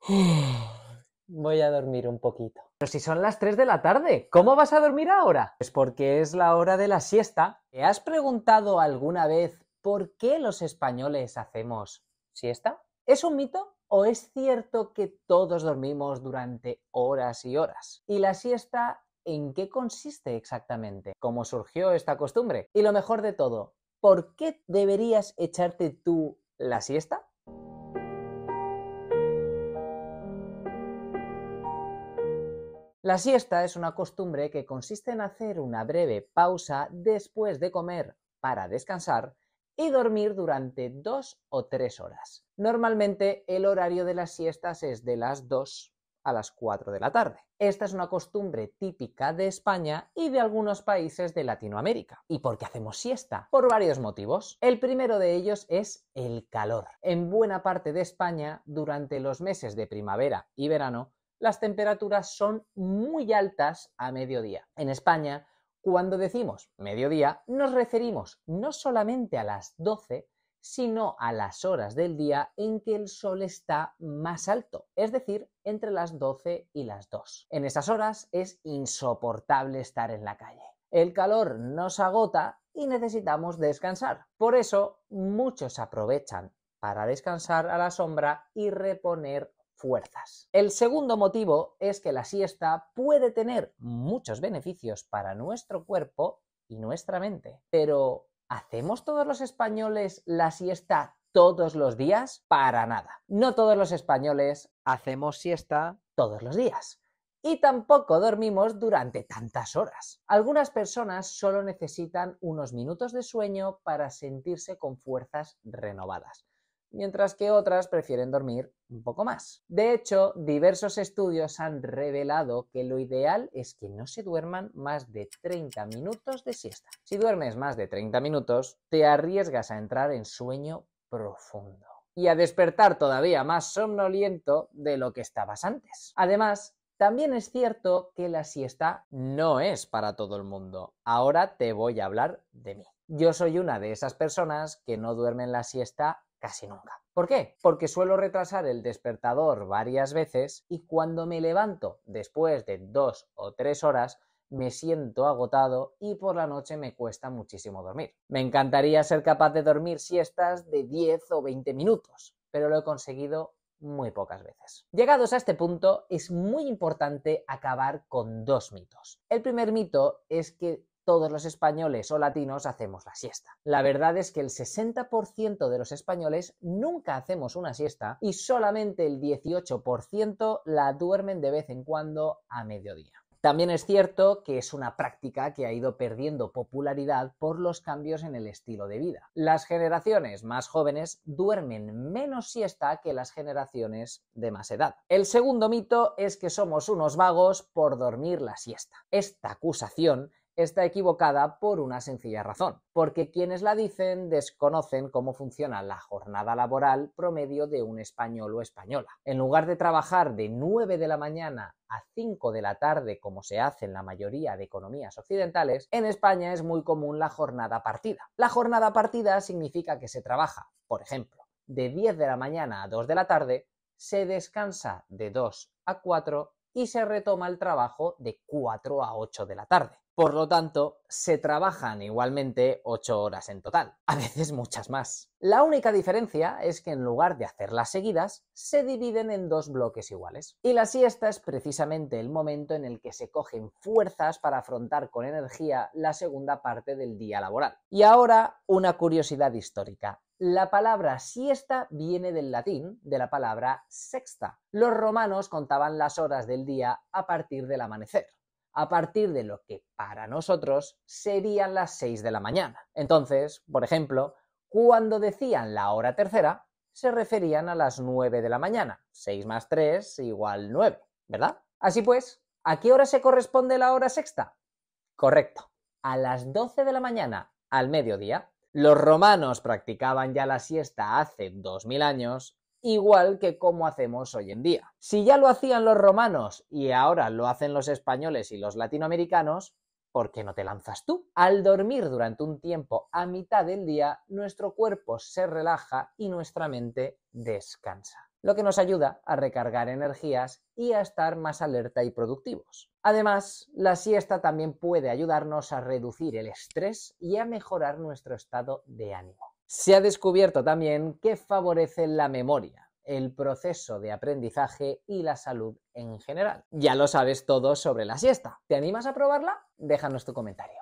Voy a dormir un poquito. Pero si son las 3 de la tarde, ¿cómo vas a dormir ahora? Pues porque es la hora de la siesta. ¿Te has preguntado alguna vez por qué los españoles hacemos siesta? ¿Es un mito o es cierto que todos dormimos durante horas y horas? ¿Y la siesta en qué consiste exactamente? ¿Cómo surgió esta costumbre? Y lo mejor de todo, ¿por qué deberías echarte tú la siesta? La siesta es una costumbre que consiste en hacer una breve pausa después de comer para descansar y dormir durante dos o tres horas. Normalmente el horario de las siestas es de las 2 a las 4 de la tarde. Esta es una costumbre típica de España y de algunos países de Latinoamérica. ¿Y por qué hacemos siesta? Por varios motivos. El primero de ellos es el calor. En buena parte de España, durante los meses de primavera y verano, las temperaturas son muy altas a mediodía. En España, cuando decimos mediodía, nos referimos no solamente a las 12, sino a las horas del día en que el sol está más alto, es decir, entre las 12 y las 2. En esas horas es insoportable estar en la calle. El calor nos agota y necesitamos descansar. Por eso muchos aprovechan para descansar a la sombra y reponer fuerzas. El segundo motivo es que la siesta puede tener muchos beneficios para nuestro cuerpo y nuestra mente, pero ¿hacemos todos los españoles la siesta todos los días? Para nada. No todos los españoles hacemos siesta todos los días. Y tampoco dormimos durante tantas horas. Algunas personas solo necesitan unos minutos de sueño para sentirse con fuerzas renovadas mientras que otras prefieren dormir un poco más. De hecho, diversos estudios han revelado que lo ideal es que no se duerman más de 30 minutos de siesta. Si duermes más de 30 minutos, te arriesgas a entrar en sueño profundo y a despertar todavía más somnoliento de lo que estabas antes. Además, también es cierto que la siesta no es para todo el mundo. Ahora te voy a hablar de mí. Yo soy una de esas personas que no duermen la siesta casi nunca. ¿Por qué? Porque suelo retrasar el despertador varias veces y cuando me levanto después de dos o tres horas, me siento agotado y por la noche me cuesta muchísimo dormir. Me encantaría ser capaz de dormir siestas de 10 o 20 minutos, pero lo he conseguido muy pocas veces. Llegados a este punto, es muy importante acabar con dos mitos. El primer mito es que todos los españoles o latinos hacemos la siesta. La verdad es que el 60% de los españoles nunca hacemos una siesta y solamente el 18% la duermen de vez en cuando a mediodía. También es cierto que es una práctica que ha ido perdiendo popularidad por los cambios en el estilo de vida. Las generaciones más jóvenes duermen menos siesta que las generaciones de más edad. El segundo mito es que somos unos vagos por dormir la siesta. Esta acusación está equivocada por una sencilla razón, porque quienes la dicen desconocen cómo funciona la jornada laboral promedio de un español o española. En lugar de trabajar de 9 de la mañana a 5 de la tarde, como se hace en la mayoría de economías occidentales, en España es muy común la jornada partida. La jornada partida significa que se trabaja, por ejemplo, de 10 de la mañana a 2 de la tarde, se descansa de 2 a 4 y se retoma el trabajo de 4 a 8 de la tarde. Por lo tanto, se trabajan igualmente ocho horas en total, a veces muchas más. La única diferencia es que en lugar de hacerlas seguidas, se dividen en dos bloques iguales. Y la siesta es precisamente el momento en el que se cogen fuerzas para afrontar con energía la segunda parte del día laboral. Y ahora, una curiosidad histórica. La palabra siesta viene del latín de la palabra sexta. Los romanos contaban las horas del día a partir del amanecer a partir de lo que para nosotros serían las 6 de la mañana. Entonces, por ejemplo, cuando decían la hora tercera, se referían a las 9 de la mañana. 6 más 3 igual 9, ¿verdad? Así pues, ¿a qué hora se corresponde la hora sexta? Correcto, a las 12 de la mañana al mediodía. Los romanos practicaban ya la siesta hace 2000 años igual que como hacemos hoy en día. Si ya lo hacían los romanos y ahora lo hacen los españoles y los latinoamericanos, ¿por qué no te lanzas tú? Al dormir durante un tiempo a mitad del día, nuestro cuerpo se relaja y nuestra mente descansa lo que nos ayuda a recargar energías y a estar más alerta y productivos. Además, la siesta también puede ayudarnos a reducir el estrés y a mejorar nuestro estado de ánimo. Se ha descubierto también que favorece la memoria, el proceso de aprendizaje y la salud en general. Ya lo sabes todo sobre la siesta. ¿Te animas a probarla? Déjanos tu comentario.